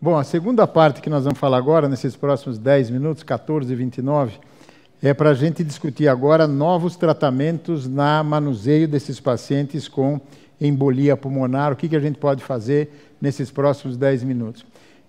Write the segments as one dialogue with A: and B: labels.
A: Bom, a segunda parte que nós vamos falar agora, nesses próximos 10 minutos, 14 e 29, é para a gente discutir agora novos tratamentos na manuseio desses pacientes com embolia pulmonar, o que, que a gente pode fazer nesses próximos 10 minutos.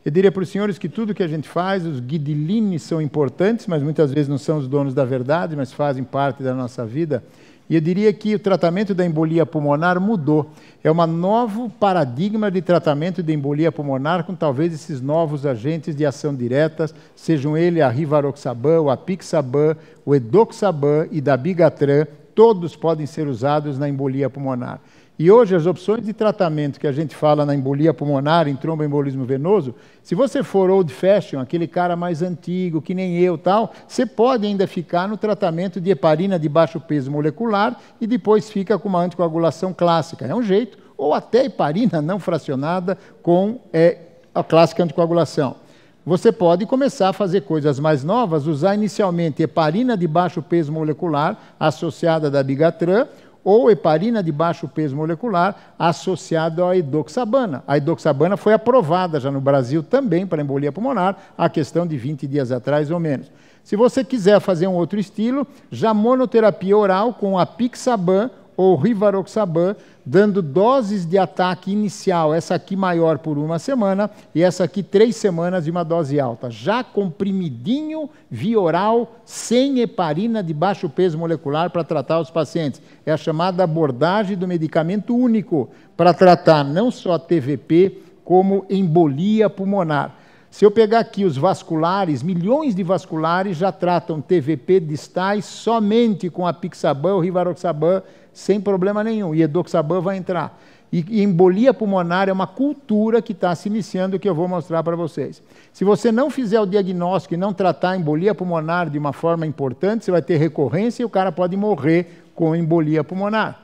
A: Eu diria para os senhores que tudo que a gente faz, os guidelines são importantes, mas muitas vezes não são os donos da verdade, mas fazem parte da nossa vida. E eu diria que o tratamento da embolia pulmonar mudou. É um novo paradigma de tratamento de embolia pulmonar com talvez esses novos agentes de ação diretas, sejam ele a rivaroxaban, o apixaban, o edoxaban e da Bigatran, todos podem ser usados na embolia pulmonar. E hoje as opções de tratamento que a gente fala na embolia pulmonar, em tromboembolismo venoso, se você for old fashion, aquele cara mais antigo, que nem eu tal, você pode ainda ficar no tratamento de heparina de baixo peso molecular e depois fica com uma anticoagulação clássica. É um jeito, ou até heparina não fracionada com é, a clássica anticoagulação. Você pode começar a fazer coisas mais novas, usar inicialmente heparina de baixo peso molecular associada da bigatran, ou heparina de baixo peso molecular associado à edoxabana. A edoxabana foi aprovada já no Brasil também para embolia pulmonar, a questão de 20 dias atrás ou menos. Se você quiser fazer um outro estilo, já monoterapia oral com a pixaban ou Rivaroxaban, dando doses de ataque inicial, essa aqui maior por uma semana e essa aqui três semanas de uma dose alta, já comprimidinho via oral, sem heparina de baixo peso molecular para tratar os pacientes. É a chamada abordagem do medicamento único para tratar não só TVP, como embolia pulmonar. Se eu pegar aqui os vasculares, milhões de vasculares já tratam TVP distais somente com a Pixaban ou Rivaroxaban sem problema nenhum. E Edoxaban vai entrar. E, embolia pulmonar é uma cultura que está se iniciando que eu vou mostrar para vocês. Se você não fizer o diagnóstico e não tratar a embolia pulmonar de uma forma importante, você vai ter recorrência e o cara pode morrer com embolia pulmonar.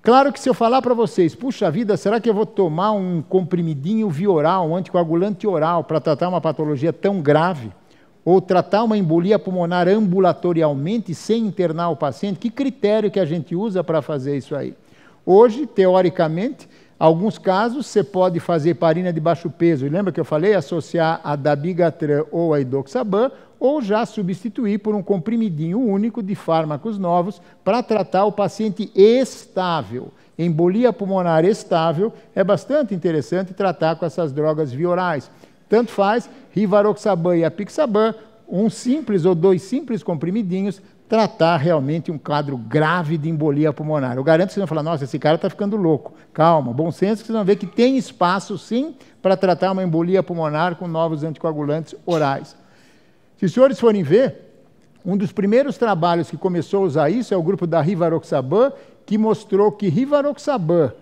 A: Claro que se eu falar para vocês, puxa vida, será que eu vou tomar um comprimidinho vioral, um anticoagulante oral para tratar uma patologia tão grave? Ou tratar uma embolia pulmonar ambulatorialmente sem internar o paciente? Que critério que a gente usa para fazer isso aí? Hoje, teoricamente, alguns casos você pode fazer parina de baixo peso. E lembra que eu falei? Associar a dabigatran ou a idoxaban ou já substituir por um comprimidinho único de fármacos novos para tratar o paciente estável. Embolia pulmonar estável é bastante interessante tratar com essas drogas viorais. Tanto faz, Rivaroxaban e Apixaban, um simples ou dois simples comprimidinhos, tratar realmente um quadro grave de embolia pulmonar. Eu garanto que vocês vão falar, nossa, esse cara está ficando louco. Calma, bom senso, que vocês vão ver que tem espaço, sim, para tratar uma embolia pulmonar com novos anticoagulantes orais. Se os senhores forem ver, um dos primeiros trabalhos que começou a usar isso é o grupo da Rivaroxaban, que mostrou que Rivaroxaban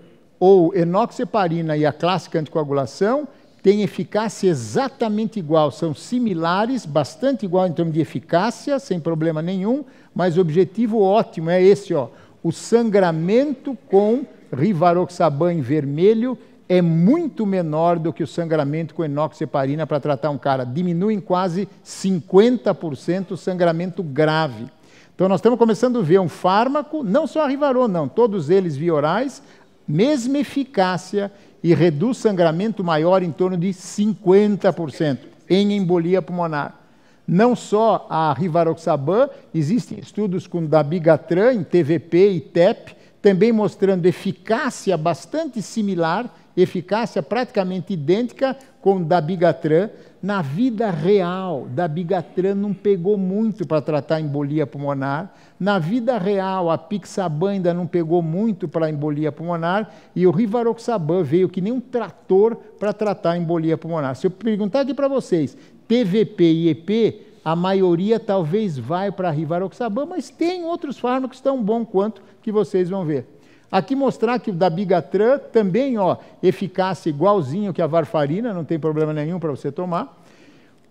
A: ou enoxeparina e a clássica anticoagulação têm eficácia exatamente igual, são similares, bastante igual em termos de eficácia, sem problema nenhum, mas o objetivo ótimo é esse, ó, o sangramento com rivaroxaban em vermelho é muito menor do que o sangramento com enoxeparina para tratar um cara. Diminui em quase 50% o sangramento grave. Então nós estamos começando a ver um fármaco, não só a Rivarol, não, todos eles via orais, mesma eficácia e reduz sangramento maior em torno de 50% em embolia pulmonar. Não só a rivaroxaban, existem estudos com dabigatran em TVP e TEP também mostrando eficácia bastante similar, eficácia praticamente idêntica com da Bigatran na vida real. Da Bigatran não pegou muito para tratar embolia pulmonar. Na vida real, a Pixaban ainda não pegou muito para embolia pulmonar e o Rivaroxaban veio que nem um trator para tratar embolia pulmonar. Se eu perguntar aqui para vocês, TVP e EP a maioria talvez vai para Rivaroxaban, mas tem outros fármacos tão bons quanto que vocês vão ver. Aqui mostrar que o da Bigatran também, ó, eficácia igualzinho que a varfarina, não tem problema nenhum para você tomar.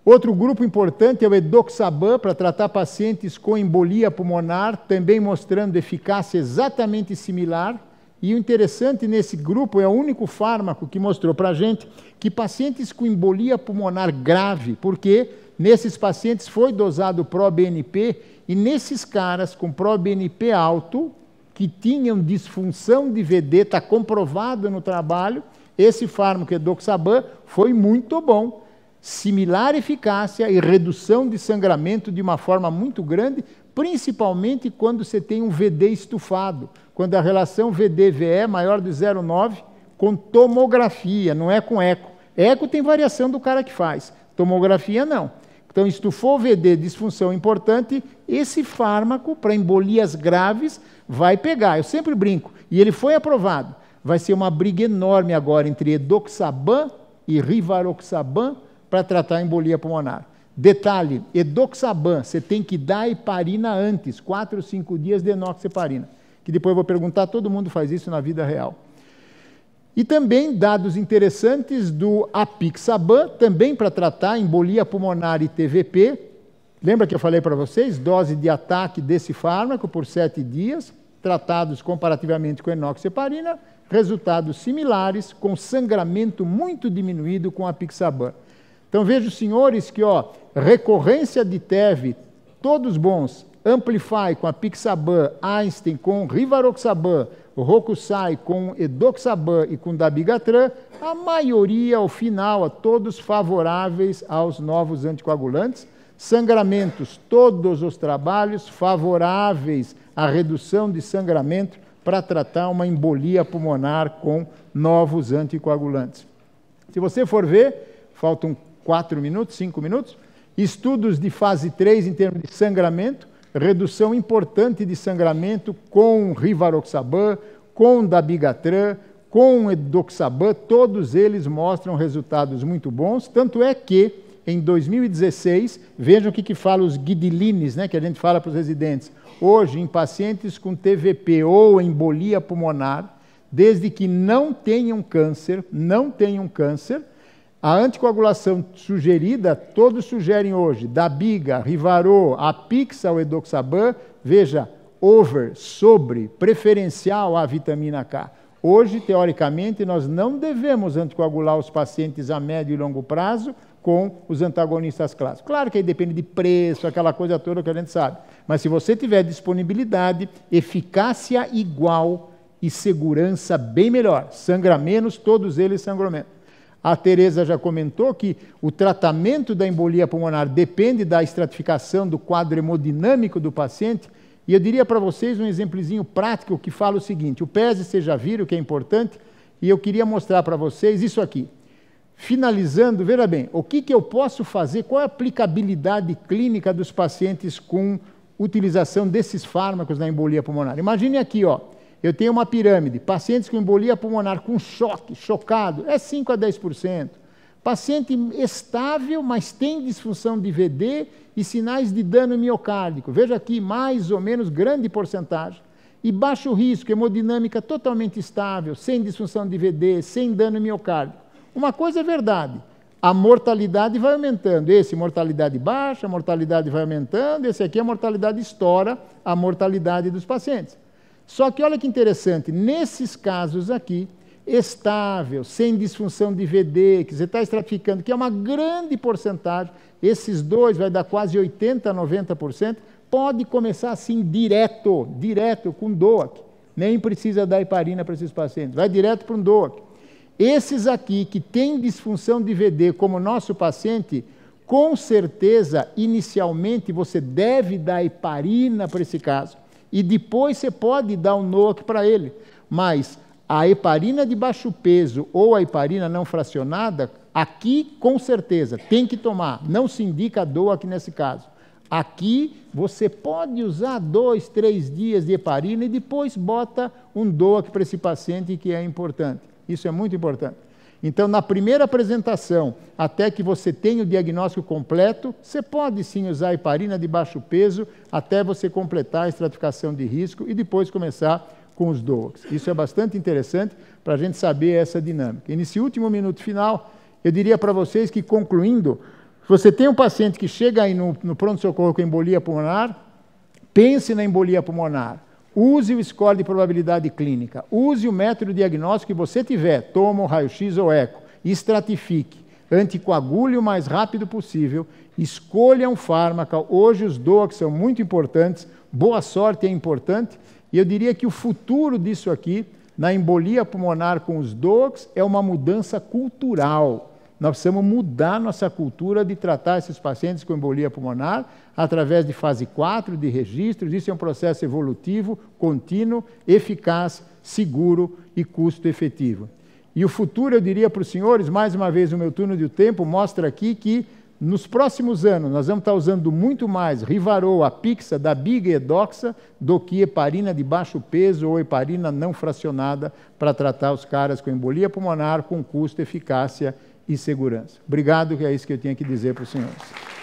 A: Outro grupo importante é o edoxaban para tratar pacientes com embolia pulmonar, também mostrando eficácia exatamente similar. E o interessante nesse grupo é o único fármaco que mostrou para a gente que pacientes com embolia pulmonar grave, porque Nesses pacientes foi dosado ProBNP e nesses caras com ProBNP alto, que tinham disfunção de VD, está comprovado no trabalho, esse fármaco Edoxaban foi muito bom. Similar eficácia e redução de sangramento de uma forma muito grande, principalmente quando você tem um VD estufado, quando a relação VD-VE é maior de 0,9 com tomografia, não é com eco. Eco tem variação do cara que faz, tomografia não. Então, se tu for VD disfunção importante, esse fármaco para embolias graves vai pegar. Eu sempre brinco. E ele foi aprovado. Vai ser uma briga enorme agora entre edoxaban e rivaroxaban para tratar a embolia pulmonar. Detalhe, edoxaban, você tem que dar heparina antes, 4 ou 5 dias de enoxeparina. Que depois eu vou perguntar, todo mundo faz isso na vida real. E também dados interessantes do Apixaban, também para tratar embolia pulmonar e TVP. Lembra que eu falei para vocês? Dose de ataque desse fármaco por sete dias, tratados comparativamente com enoxeparina, resultados similares, com sangramento muito diminuído com Apixaban. Então vejam senhores, que ó, recorrência de TEV, todos bons, Amplify com Apixaban, Einstein com Rivaroxaban, Rokusai com Edoxaban e com Dabigatran, a maioria, ao final, a todos favoráveis aos novos anticoagulantes. Sangramentos, todos os trabalhos favoráveis à redução de sangramento para tratar uma embolia pulmonar com novos anticoagulantes. Se você for ver, faltam 4 minutos, 5 minutos, estudos de fase 3 em termos de sangramento, redução importante de sangramento com Rivaroxaban, com Dabigatran, com Edoxaban, todos eles mostram resultados muito bons, tanto é que em 2016, vejam o que, que fala os guidilines, né, que a gente fala para os residentes. Hoje, em pacientes com TVP ou embolia pulmonar, desde que não tenham câncer, não tenham câncer, a anticoagulação sugerida, todos sugerem hoje, Dabiga, Rivarol, o Edoxaban, veja, over, sobre, preferencial à vitamina K. Hoje, teoricamente, nós não devemos anticoagular os pacientes a médio e longo prazo com os antagonistas clássicos. Claro que aí depende de preço, aquela coisa toda que a gente sabe. Mas se você tiver disponibilidade, eficácia igual e segurança bem melhor, sangra menos, todos eles sangram menos. A Tereza já comentou que o tratamento da embolia pulmonar depende da estratificação do quadro hemodinâmico do paciente. E eu diria para vocês um exemplozinho prático que fala o seguinte: o PES seja vírus, que é importante, e eu queria mostrar para vocês isso aqui. Finalizando, veja bem, o que, que eu posso fazer, qual a aplicabilidade clínica dos pacientes com utilização desses fármacos na embolia pulmonar? Imagine aqui, ó. Eu tenho uma pirâmide. Pacientes com embolia pulmonar com choque, chocado, é 5 a 10%. Paciente estável, mas tem disfunção de VD e sinais de dano miocárdico. Veja aqui, mais ou menos grande porcentagem. E baixo risco, hemodinâmica totalmente estável, sem disfunção de VD, sem dano miocárdico. Uma coisa é verdade, a mortalidade vai aumentando. Esse, mortalidade baixa, a mortalidade vai aumentando. Esse aqui, a mortalidade estoura a mortalidade dos pacientes. Só que olha que interessante, nesses casos aqui, estável, sem disfunção de VD, que você está estratificando, que é uma grande porcentagem, esses dois vai dar quase 80% a 90%, pode começar assim direto, direto com DOAC. Nem precisa dar heparina para esses pacientes, vai direto para um DOAC. Esses aqui que têm disfunção de VD, como nosso paciente, com certeza, inicialmente, você deve dar heparina para esse caso, e depois você pode dar um NOAC para ele. Mas a heparina de baixo peso ou a heparina não fracionada, aqui com certeza tem que tomar. Não se indica DOAC nesse caso. Aqui você pode usar dois, três dias de heparina e depois bota um DOAC para esse paciente que é importante. Isso é muito importante. Então, na primeira apresentação, até que você tenha o diagnóstico completo, você pode sim usar heparina de baixo peso até você completar a estratificação de risco e depois começar com os DOACs. Isso é bastante interessante para a gente saber essa dinâmica. E nesse último minuto final, eu diria para vocês que, concluindo, se você tem um paciente que chega aí no, no pronto-socorro com embolia pulmonar, pense na embolia pulmonar Use o score de probabilidade clínica, use o método diagnóstico que você tiver, toma o raio-x ou eco, estratifique, anticoagule o mais rápido possível, escolha um fármaco, hoje os DOACs são muito importantes, boa sorte é importante, e eu diria que o futuro disso aqui, na embolia pulmonar com os DOACs, é uma mudança cultural, nós precisamos mudar nossa cultura de tratar esses pacientes com embolia pulmonar através de fase 4, de registros. Isso é um processo evolutivo, contínuo, eficaz, seguro e custo efetivo. E o futuro, eu diria para os senhores, mais uma vez, o meu turno de tempo mostra aqui que nos próximos anos nós vamos estar usando muito mais Rivarol, Pixa, da Big Edoxa do que heparina de baixo peso ou heparina não fracionada para tratar os caras com embolia pulmonar com custo, eficácia e e segurança. Obrigado, que é isso que eu tinha que dizer para os senhores.